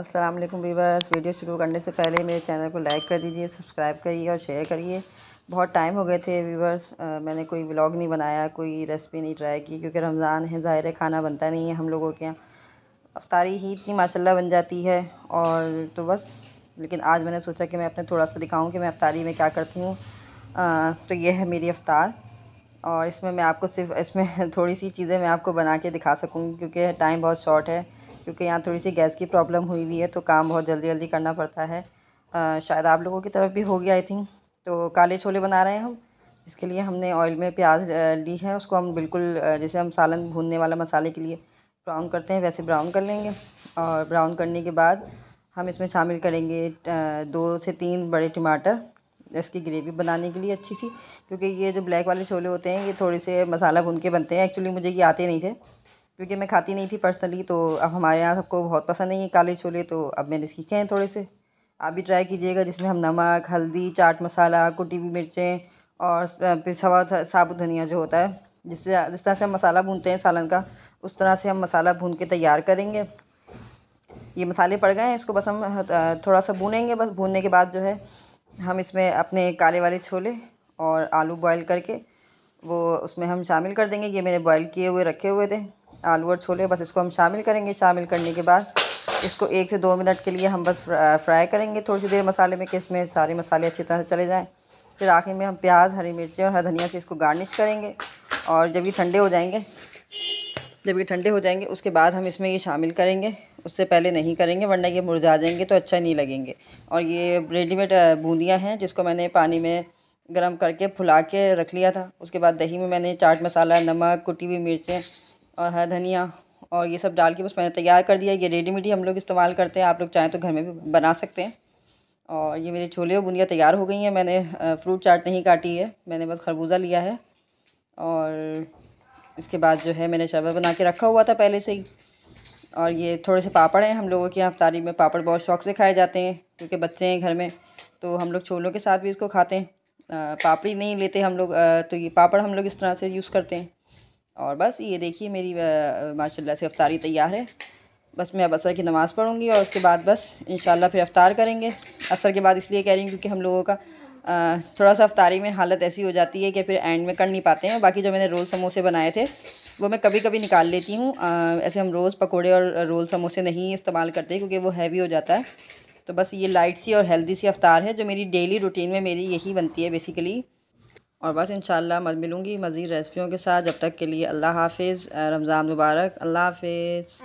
अस्सलाम वालेकुम viewers video शुरू करने से पहले मेरे चैनल को लाइक कर दीजिए सब्सक्राइब करिए और शेयर करिए बहुत टाइम हो गए थे वीवर्स मैंने कोई ब्लॉग नहीं बनाया कोई रेसिपी नहीं ट्राई की क्योंकि रमज़ान है ज़ाहिर खाना बनता नहीं है हम लोगों के यहाँ अफ्तारी ही इतनी माशाल्लाह बन जाती है और तो बस लेकिन आज मैंने सोचा कि मैं अपने थोड़ा सा दिखाऊँ कि मैं अफ्तारी में क्या करती हूँ तो यह है मेरी अफ्तार और इसमें मैं आपको सिर्फ इसमें थोड़ी सी चीज़ें मैं आपको बना के दिखा सकूँगी क्योंकि टाइम बहुत शॉर्ट है क्योंकि यहाँ थोड़ी सी गैस की प्रॉब्लम हुई हुई है तो काम बहुत जल्दी जल्दी करना पड़ता है आ, शायद आप लोगों की तरफ भी होगी आई थिंक तो काले छोले बना रहे हैं हम इसके लिए हमने ऑयल में प्याज ली है उसको हम बिल्कुल जैसे हम सालन भूनने वाला मसाले के लिए ब्राउन करते हैं वैसे ब्राउन कर लेंगे और ब्राउन करने के बाद हम इसमें शामिल करेंगे दो से तीन बड़े टमाटर इसकी ग्रेवी बनाने के लिए अच्छी सी क्योंकि ये जो ब्लैक वाले छोले होते हैं ये थोड़े से मसाला भून के बनते हैं एक्चुअली मुझे ये आते नहीं थे क्योंकि मैं खाती नहीं थी पर्सनली तो अब हमारे यहाँ सबको बहुत पसंद है ये काले छोले तो अब मैंने सीखे हैं थोड़े से आप भी ट्राई कीजिएगा जिसमें हम नमक हल्दी चाट मसाला कुटी हुई मिर्चें और सवा साबुत धनिया जो होता है जिससे जिस तरह से हम मसाला भूनते हैं सालन का उस तरह से हम मसाला भून के तैयार करेंगे ये मसाले पड़ गए हैं इसको बस हम थोड़ा सा भूनेंगे बस भूनने के बाद जो है हम इसमें अपने काले वाले छोले और आलू बॉयल करके वो उसमें हम शामिल कर देंगे ये मैंने बॉयल किए हुए रखे हुए थे आलू और छोले बस इसको हम शामिल करेंगे शामिल करने के बाद इसको एक से दो मिनट के लिए हम बस फ्राई करेंगे थोड़ी सी देर मसाले में कि इसमें सारे मसाले अच्छी तरह से चले जाएँ फिर आखिर में हम प्याज हरी मिर्ची और हर धनिया से इसको गार्निश करेंगे और जब ये ठंडे हो जाएंगे जब ये ठंडे हो जाएंगे उसके बाद हम इसमें ये शामिल करेंगे उससे पहले नहीं करेंगे वरना ये मुरझा जाएंगे तो अच्छा नहीं लगेंगे और ये रेडीमेड बूंदियाँ हैं जिसको मैंने पानी में गर्म करके फुला के रख लिया था उसके बाद दही में मैंने चाट मसाला नमक कुटी हुई मिर्चें और हरा धनिया और ये सब डाल के बस मैंने तैयार कर दिया ये रेडीमेड ही हम लोग इस्तेमाल करते हैं आप लोग चाहें तो घर में भी बना सकते हैं और ये मेरे छोले और बूंदियाँ तैयार हो गई हैं मैंने फ्रूट चाट नहीं काटी है मैंने बस खरबूजा लिया है और इसके बाद जो है मैंने शरबत बना के रखा हुआ था पहले से ही और ये थोड़े से पापड़ हैं हम लोगों के यहाँ अफ्तारी में पापड़ बहुत शौक से खाए जाते हैं क्योंकि बच्चे हैं घर में तो हम लोग छोलों के साथ भी इसको खाते हैं पापड़ी नहीं लेते हम लोग तो ये पापड़ हम लोग इस तरह से यूज़ करते हैं और बस ये देखिए मेरी माशाल्लाह से अफ्तारी तैयार है बस मैं अब असर की नमाज़ पढ़ूँगी और उसके बाद बस इन फिर अफ्तार करेंगे असर के बाद इसलिए कह रही हूँ क्योंकि हम लोगों का थोड़ा सा अफ्तारी में हालत ऐसी हो जाती है कि फिर एंड में कर नहीं पाते हैं बाकी जो मैंने रोल समोसे बनाए थे वो मैं कभी कभी निकाल लेती हूँ ऐसे हम रोज़ पकौड़े और रोल समोसे नहीं इस्तेमाल करते क्योंकि वो हैवी हो जाता है तो बस ये लाइट सी और हेल्दी सी अफ्तार है जो मेरी डेली रूटीन में मेरी यही बनती है बेसिकली और बस इन मिलूँगी मज़ीद रेसिपियों के साथ जब तक के लिए अल्लाह हाफिज़ रमज़ान मुबारक अल्लाह हाफिज़